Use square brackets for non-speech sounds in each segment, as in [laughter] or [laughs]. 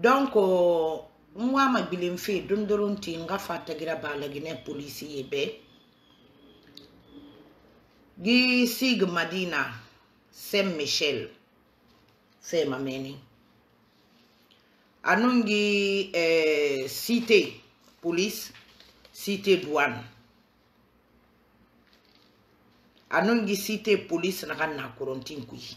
donc n euh, waa ma gbilen fe dondoro n ti n ka fa tagira baalaginɛ polisi ye bɛɛ gi sig madina saint michel fɛn ma mɛni anu gi eh, cité police cité douane anu gi cité police na ka nakorontin kuyi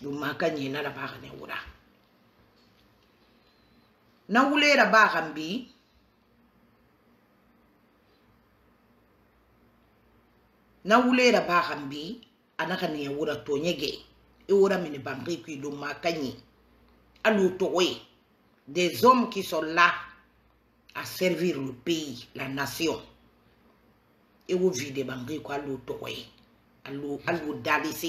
pas labaga newula nawulela baga mbi nawulela baga mbi anaka nyege. tonyege pas e mini bangi kui lumakanyi alu des hommes qui sont là à servir le pays la nation ewo vide bangi Nous alu alu alu dalisi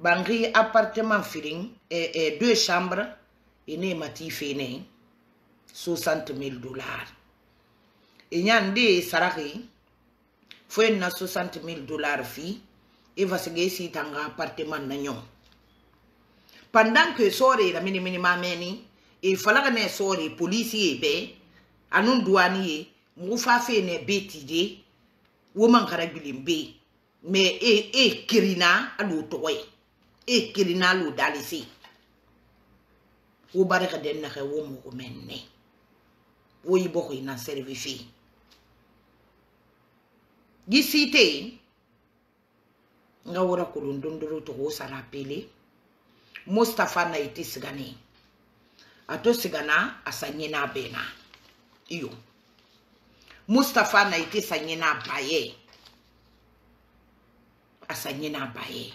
bangri appartement il y a deux chambres ine mati fene 60 000 dollars inyan de saraki fo na 60 000 dollars fi e vasige si tanga appartement na nyon pendant que sore la mini mini mameni e falaga ne sore polisi e be anun duani e mu fa fene beti de wo man kara bilimbe mais e e kirina alo toye e kelen n'ale y'o dali se wo barika den nɛgɛ wo mɔgɔ mɛ nɛ wo yi bɔ ko i na sɛriwisi yi si tɛ yen n ka wara kolon dondoro tɔgɔ o sara pele mustapha na i tɛ sigane a to sigana a sa ɲɛna a bɛɛ na iyo mustapha na i tɛ sa ɲɛna a ba ye a sa ɲɛna a ba ye.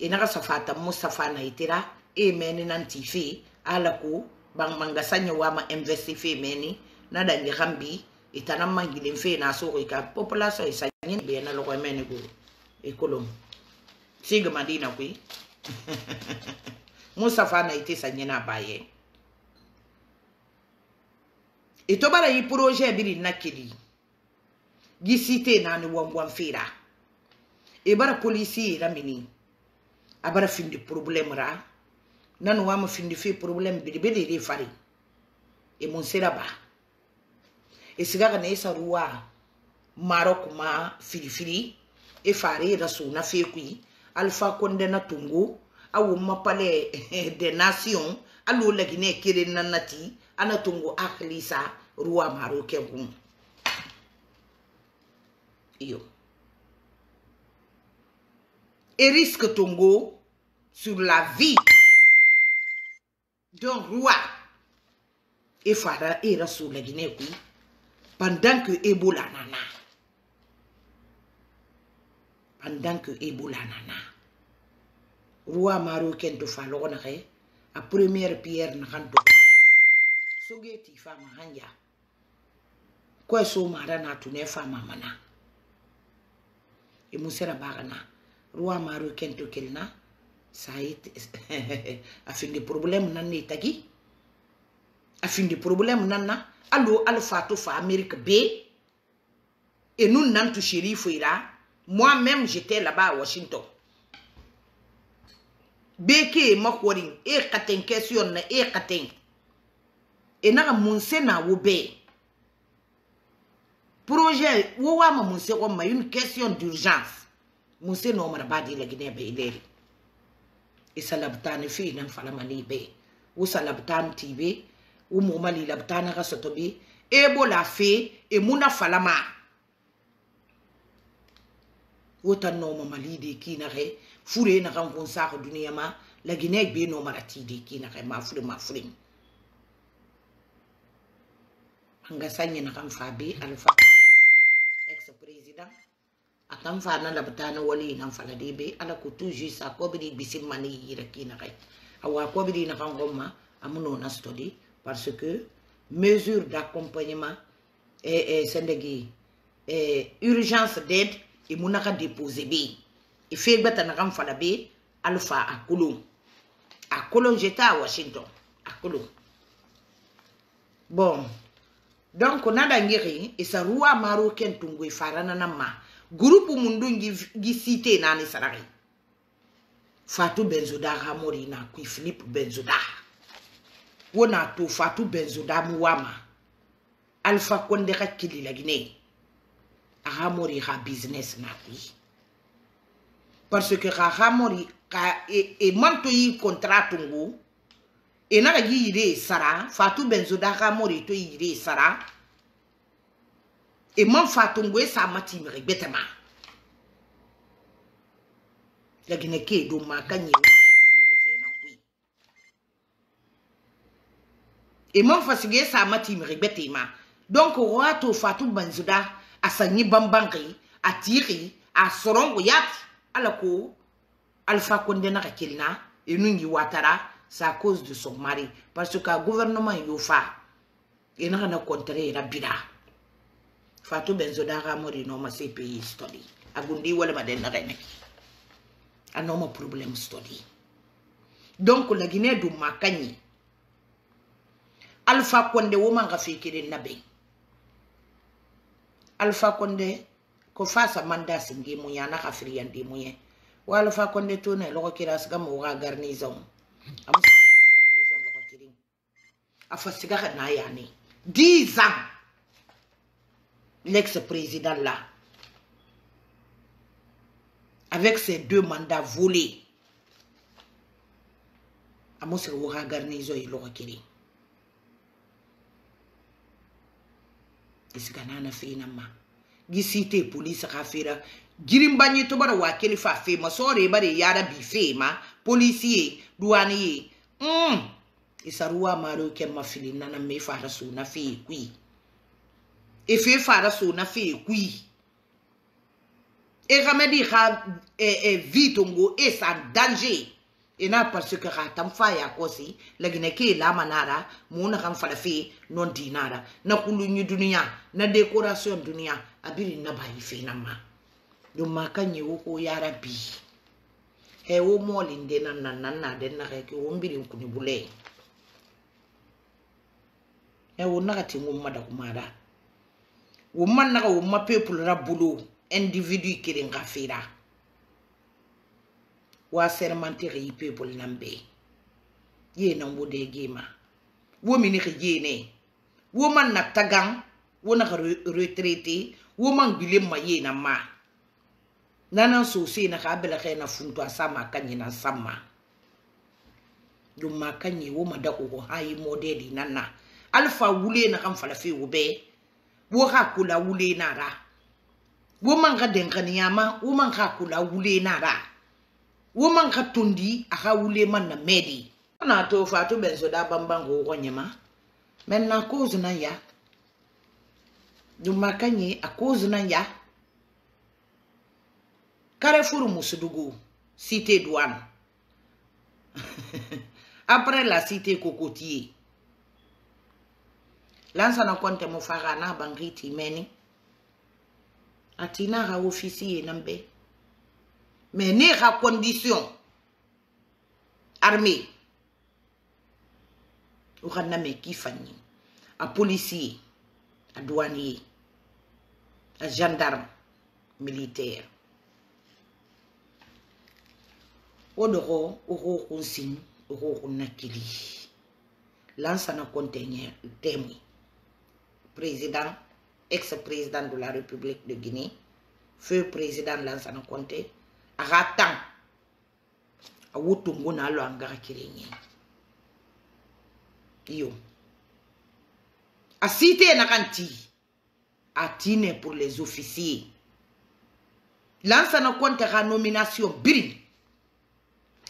inakasafata musafana itira emene nantife alaku bangmangasanya wama investi fe meni nadange gambi itana mangilen fe na soko ika population isanyen e be [laughs] na logo mene go ekolom siga madina kui musafana ite sanyena baye itobara e yi projet biri nakili gisite nani wangwan fera ibara e polisi ramini a fin findi problème ra nanu wama findi fi problème de ri fari e monse sera ba e siga sa ruwa saruwa ma ma fili e fari e ra na fi kui alpha konde na tungu awo mapale [laughs] de nation alo lagine kere nanati ana tungu akhlisa ruwa maro io et risque Tongo sur la vie d'un roi Et fara e sur la guinée pendant que ebola nana pendant que ebola nana roi marocain de fa hein, à a première pierre naxan sogeti femme quoi quoi so marana hein, tu ne femme hein, mana e musera barana roi maro ça. kelna sait [laughs] afin de problème nan tagi afin de problème nan na allo alpha to fa Amérique B et nous nan tu shérif ira moi-même j'étais là-bas à Washington beke makwarin e katen question na e katen et na monse na wobe projet wo wa ma ko ma une question d'urgence mun se nomar badi lagine be ileri isalabtani fi nan falamani be usalabtan tibe umumali labtana ga sotobe ebo la fe e, e mouna falama wota nomamali de kinare fure na kan kon sa duniya ma guinée be nomarati de kinare ma fure ma fure nga sanye na kan fa alfa a tan fa na labta na wali nan fala de be ala ko tuji sa ko bi bisim mani yira kina kay awa ko bi na kan gomma amuno na stodi parce que mesure d'accompagnement et et sendegi et urgence d'aide et munaka déposer be e fe gbata na kan fala be alfa akulu akulu jeta washington akulu bon donc nada ngiri isa ruwa maroken tungu ifarana na ma gurupu mun dun gi site nani saraki fatu benzodaga mori na kui philipe benzodaga wo na to fatu benzodamu wama alpha konde ga kililagine aga mori ga business na kui parce que ga ga mori ka e, e manto yi contrat ngu e naga gi yire e sara fatu benzodaga mori to yire e sara e man fatongo e sa matimere gbetema lagine ke do maka nyewo e man fasige e sa matimere gbetema donc wato fatu banzuda a sanyi bambanri a tiri a sorongo yati ala ko alpha konde naka kelina e nungi watara c'est à cause de son mari parce que gouvernement yo fa e naka na contraire era bira fatu benzodara mori noma cpi study agundi wala ma maden rene a ma problem study donc la guinée du makanyi alpha konde nga fikire na be alpha konde ko fasa manda singi mu yana ga firiyan di mu ye wa alpha konde to ne logo kira siga mo ga garnison am garnizon logo kirin afa siga na yani 10 ans l'ex-président là, avec ses deux mandats volés, a mon sera garnizo il l'aura kiri. Est-ce na fait ma? Gisite police rafira. Girim banyi to bara wakeli fa ma ma sore bare yara bi ma policier douanier. Mm. Isaruwa maro m'a mafili nana me fara su na fi, qui. efe fara sona fekui e gamedi ga e, e, vito ngo e sa danger ena parce que ga tam fa ya kosi lagina ke la manara mona gam fala fe non dinara na kulunyi dunia na decoration dunia abiri na ba ife na ma do makanye wo ya rabbi he wo moli ndena na na na den na ke wo mbiri nkuni bule he wo na ga tingo mada kumara wo ma naga wo ma people ra bolo individu kelen ka fera wa sermante ge i people nan be ye nan wo de ge ma wo mini ge ye ne wo man na tagan wo naga retraite wo man gile ma ye na ma nanan so se na ka bela ge na funtu asama ka nyina sama dum ma ka nyi wo ma da ko ha yi modeli nana alfa wule na kan falafe wo be Ou man ka akula wule na ra. Ou man ka denkani yama, ou man ka akula wule na ra. Ou man ka tondi, a ka wule man na medi. Anato fatu benzoda bambango wanyema. Men na kouz nan ya. Jouma kanyi, a kouz nan ya. Kare furu mwus dugu, site dwan. [laughs] Apre la site koukotiye. lansana konte mufaka na bangiti imene atina ga ofisiye nambe me ne ga condition armée o ga nna me kifanyi a policier a douanier a gendarme militaire o dogo o go go sing o go go nakili lansana konte nye temwe président, ex-président de la République de Guinée, feu président Lansana Conte, ratan à na alo angara kirenye. Iyo. Asite nakanti, tine pour les officiers. Lansana Conte la nomination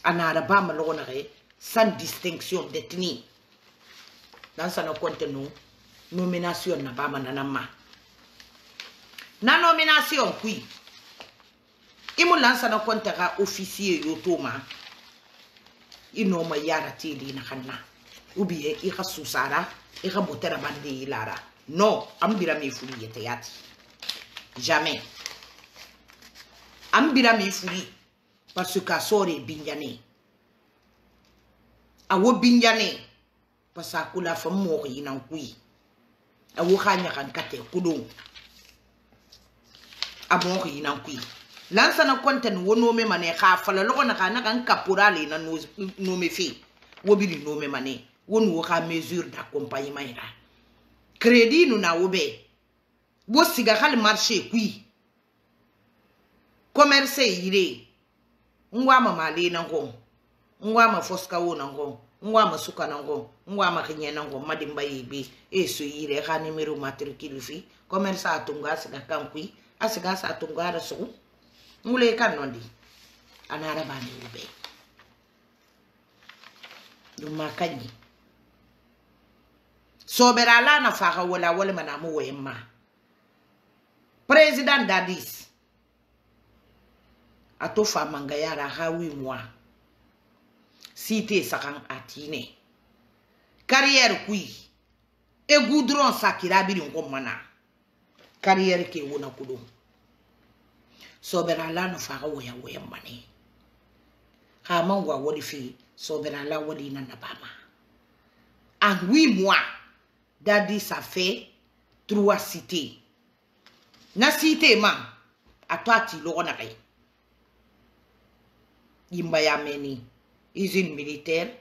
à anarabama sans distinction d'ethnie. Lansana Conte nous, nomination na bama nana ma na nomination kui i mu lan sana kɔntaga ofisiye yo to ma i nɔ ma yara te de na ka na ubiyɛ i ka susara i ka botɛra ban de yi lara nɔ an bira mi furu yɛtɛya ti jamais an bira mi furu parce que a sɔɔ de binjane a wo binjane parce que a ko la fɔ mɔgɔ yinan ku ye A nyakan kate kudo abon hinan lansana konten wo mane ha fala na kana kan le fi wobili mane wonu wo mesure d'accompagnement crédit nu na wobe bo marché kui commerce e ire ngwa ma na ngo ngwa ma wo ngwa masuka nango ngwa makinye nango madimba yibi eso eh, yire ga nimero matrikili fi commerce atunga asiga kankui asiga ah, sa atunga ara sugu ngule kan nondi anara bani ube duma kanyi sobera ala na faga wala wala manamu wema president dadis ato famanga yara hawi mwa siite sakan atine kariyɛri kui egu dɔrɔn sakira biri nko mana kariyɛri ke wona kudo sɔbɛrɛ ala nufa ka waya waya mane ha man wa fi sɔbɛrɛ ala wari na naba ma en huit mois dadi ça fait trois cités na cité ma a to na kai imba ya mɛni usine militaire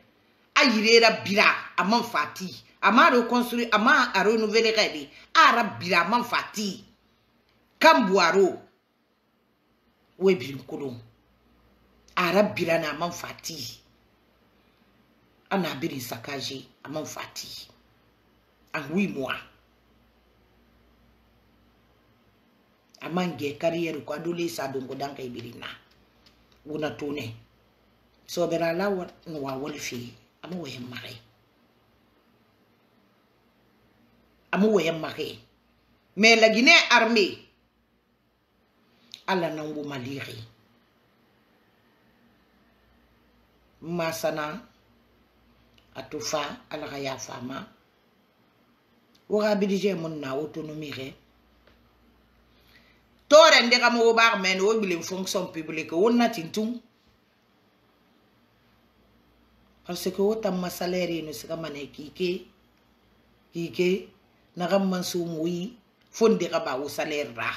a yirera bira a man fati a ma reconstruire a ma a renouveler ka de a ra bira a man fati kan buwaro o ye birin kolon a ra bira na a man fati a na birin sakaje a man fati en huit mois a man gɛ carrière ko a dole sa donko dan ka i birin na wona to ne So ben ala nwa walfi, amu weyem mare. Amu weyem mare. Me la gine arme, ala nan wu maliri. Masana, atufa, alrayafa ma, wakabidije moun na otonomi re. Tore ndeka mou barmen, wou bile mfonksyon publik, wou natintoum, asikowota masalere yenu sikamane kike kike nagammansumuyi fonde ka bawo salere ra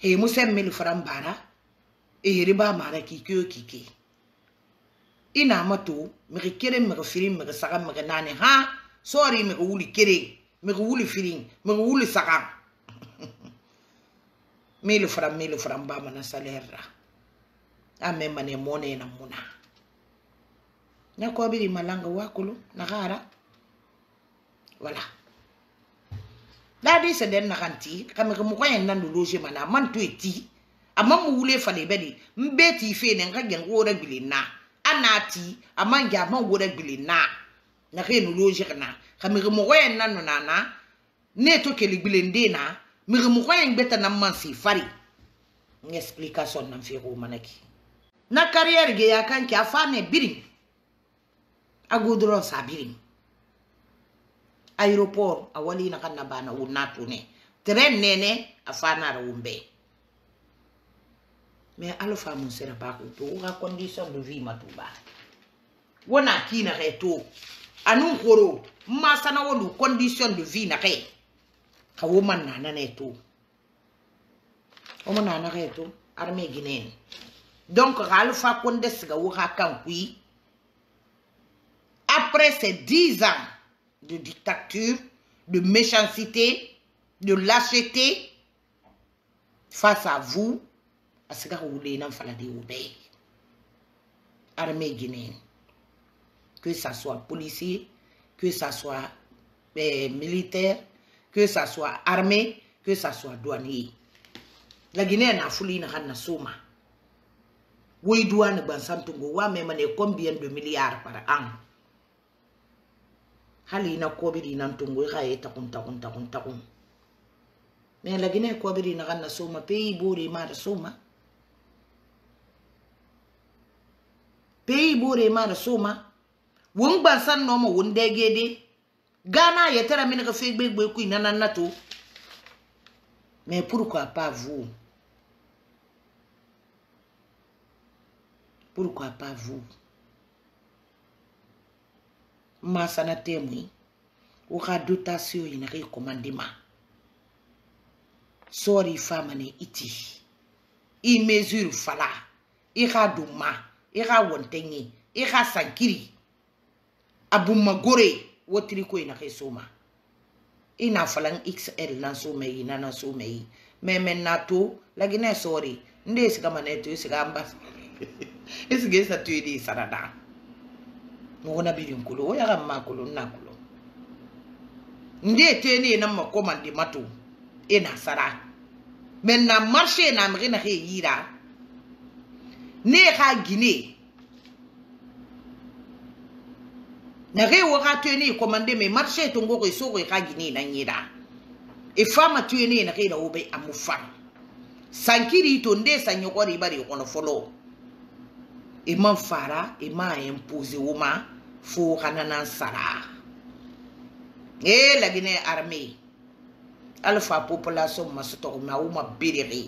e musemmeli faran bara eheri ba mara kikeyo kike ina mato mege keren mege firin mege sagan mege nane ha sori mege wuli keren mege wuli firin mege wuli sagan [laughs] meli faran meli faran ba mana salere ra amemane mone na muna nyako abiri malanga wakulu nagara wala dadi se den naganti kame ke mukwa yen nandu loje mana man to eti ama mu wule fale bedi mbeti fe ne nga gen wora bile na anati ama ngi ama wora bile na na ke no loje kana kame ke mukwa yen nanu nana ne to ke ligbile ndena mi ke mukwa yen beta na man si fari ngi explication nan fe ko manaki na carrière ge yakanki afane biring agudros abirim aéroport a walina kanna bana wunna tune tren nene a fanara wumbe mais alo famun sera ba ko to ga condition de vie matuba wona kina ke to anun koro ma sana wonu condition de vie na ke ka wo man nana ne to o man nana ke to armée guinéenne donc ga alfa kondes ga wo ga kan kuyi après ces dix ans de dictature, de méchanceté, de lâcheté, face à vous, à ce que vous voulez, armée guinéenne, que ça soit policier, que ça soit eh, militaire, que ça soit armée, que ça soit douanier. La Guinée a fouli n'a somme. Oui, douane, ban tu wa, mais combien de milliards par an? hali ina kobiri ina ntungu iga e takum takum takum takum me lagine kobiri ina ganna soma pei bore mara soma pei bore mara soma wun gbansan no mo wun degede gana ya tara mini ka fe gbegbe ku ina nan nato me pourquoi pas vous pourquoi pas vous masana temwi ukaduta siyo inakikomandima sori famane iti i mesure fala i ka don ma i ka wɔntɛɲe i ka sankiri a bunmagore wo tiriko i nake so ma i na falan xl na so mɛ yi na na so mɛ yi mɛ mɛ na to laginɛ sɔɔri n de siga ma ne to i siga an ba i [laughs] sigi sa to i de sarada ngona biri nkulu oyaka mmakulu nnakulu nde eteni ena makoma ndimatu ena sara men na marche ena mgena ge yira ne ga gine na ge wo ga teni komande me marche tongo go iso go ga gine na nyira e fama teni ena ge na obe amufa sankiri to nde sanyokori bari kono folo e man fara e ma impose woma fo kanana sara e laginɛ armée ali fa population masutɔgɔ ma wo ma berere